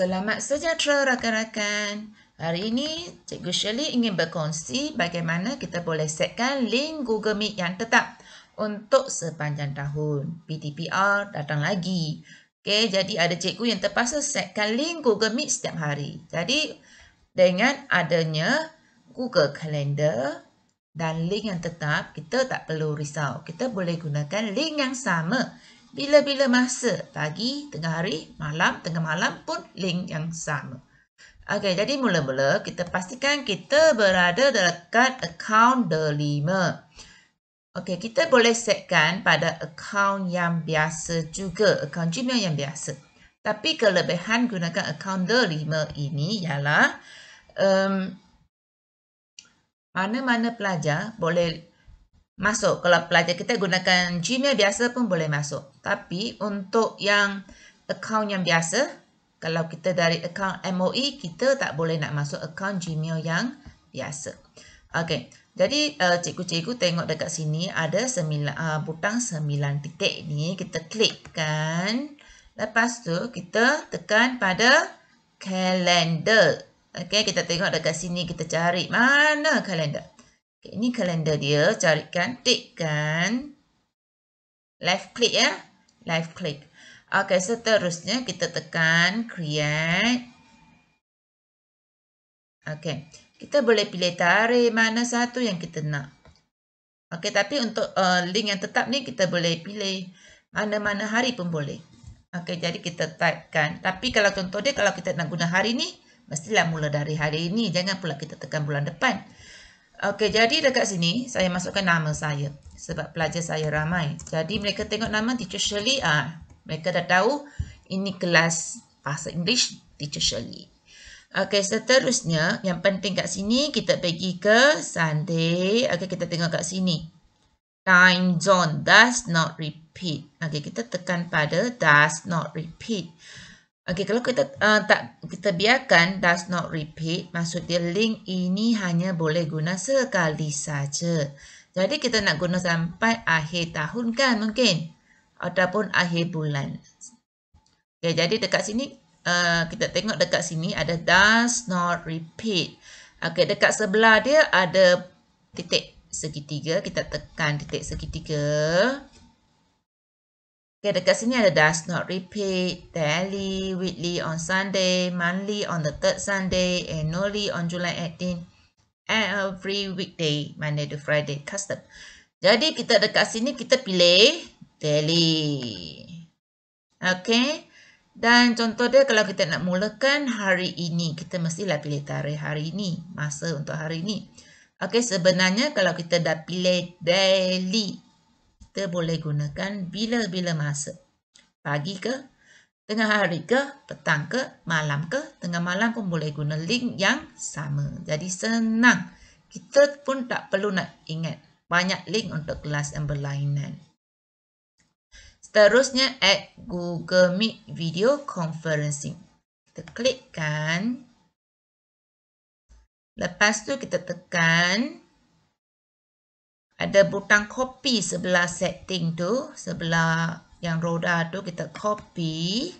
Selamat sejahtera rakan-rakan. Hari ini Cikgu Shirley ingin berkongsi bagaimana kita boleh setkan link Google Meet yang tetap untuk sepanjang tahun. PTPR datang lagi. Okay, jadi ada cikgu yang terpaksa setkan link Google Meet setiap hari. Jadi dengan adanya Google Calendar dan link yang tetap, kita tak perlu risau. Kita boleh gunakan link yang sama bila-bila masa, pagi, tengah hari, malam, tengah malam pun link yang sama. Okey, jadi mula-mula kita pastikan kita berada dekat akaun Delima. Okey, kita boleh setkan pada akaun yang biasa juga, akaun Gmail yang biasa. Tapi kelebihan gunakan akaun Delima ini ialah mana-mana pelajar boleh masuk. Kalau pelajar kita gunakan Gmail biasa pun boleh masuk. Tapi untuk yang account yang biasa, kalau kita dari account MOE, kita tak boleh nak masuk account Gmail yang biasa. Okey, jadi eh, cikgu-cikgu uh, tengok dekat sini ada eh, sembilan, uh, butang 9 titik ni. Kita klikkan. Lepas tu kita tekan pada kalender. Okey, kita tengok dekat sini kita cari mana kalender. Okay, ini kalender dia. Carikan. Tikkan. Left click ya. Left click. Okay, seterusnya kita tekan create. Okay. Kita boleh pilih tarikh mana satu yang kita nak. Okay, tapi untuk uh, link yang tetap ni kita boleh pilih mana-mana hari pun boleh. Okay, jadi kita tekan. Tapi kalau contoh dia, kalau kita nak guna hari ni, mestilah mula dari hari ini. Jangan pula kita tekan bulan depan. Okey, jadi dekat sini saya masukkan nama saya sebab pelajar saya ramai. Jadi mereka tengok nama Teacher Shirley, ah mereka dah tahu ini kelas bahasa English Teacher Shirley. Okey, seterusnya yang penting kat sini kita pergi ke Sunday. Okey, kita tengok kat sini. Time zone does not repeat. Okey, kita tekan pada does not repeat. Okey, kalau kita uh, tak kita biarkan does not repeat, maksud dia link ini hanya boleh guna sekali saja. Jadi kita nak guna sampai akhir tahun kan mungkin ataupun akhir bulan. Okey, jadi dekat sini uh, kita tengok dekat sini ada does not repeat. Okey, dekat sebelah dia ada titik segitiga, kita tekan titik segitiga. Okay, dekat sini ada does not repeat, daily, weekly on Sunday, monthly on the third Sunday, annually on July 18, every weekday, Monday to Friday, custom. Jadi, kita dekat sini, kita pilih daily. Okay. Dan contoh dia, kalau kita nak mulakan hari ini, kita mestilah pilih tarikh hari ini, masa untuk hari ini. Okay, sebenarnya kalau kita dah pilih daily, kita boleh gunakan bila-bila masa. Pagi ke, tengah hari ke, petang ke, malam ke, tengah malam pun boleh guna link yang sama. Jadi senang. Kita pun tak perlu nak ingat banyak link untuk kelas yang berlainan. Seterusnya, add Google Meet Video Conferencing. Kita klikkan. Lepas tu kita tekan ada butang copy sebelah setting tu sebelah yang roda tu kita copy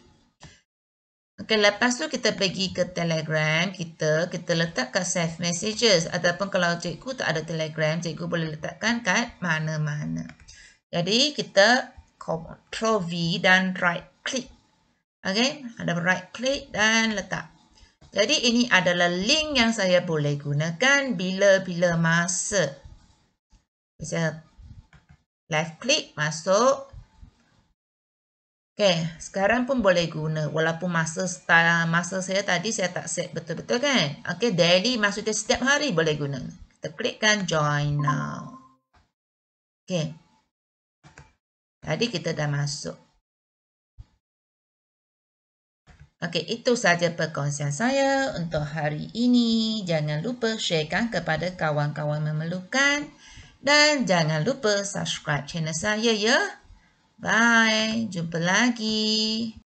Okay, lepas tu kita pergi ke telegram kita, kita letak ke save messages ataupun kalau cikgu tak ada telegram, cikgu boleh letakkan kat mana-mana. Jadi kita control V dan right click. Okay, ada right click dan letak. Jadi ini adalah link yang saya boleh gunakan bila-bila masa macam left click masuk Okay, sekarang pun boleh guna walaupun masa masa saya tadi saya tak set betul-betul kan Okay, daily maksudnya setiap hari boleh guna kita klikkan join now Okay. tadi kita dah masuk Okay, itu saja perkongsian saya untuk hari ini. Jangan lupa sharekan kepada kawan-kawan memerlukan. Dan jangan lupa subscribe channel saya ya. Bye, jumpa lagi.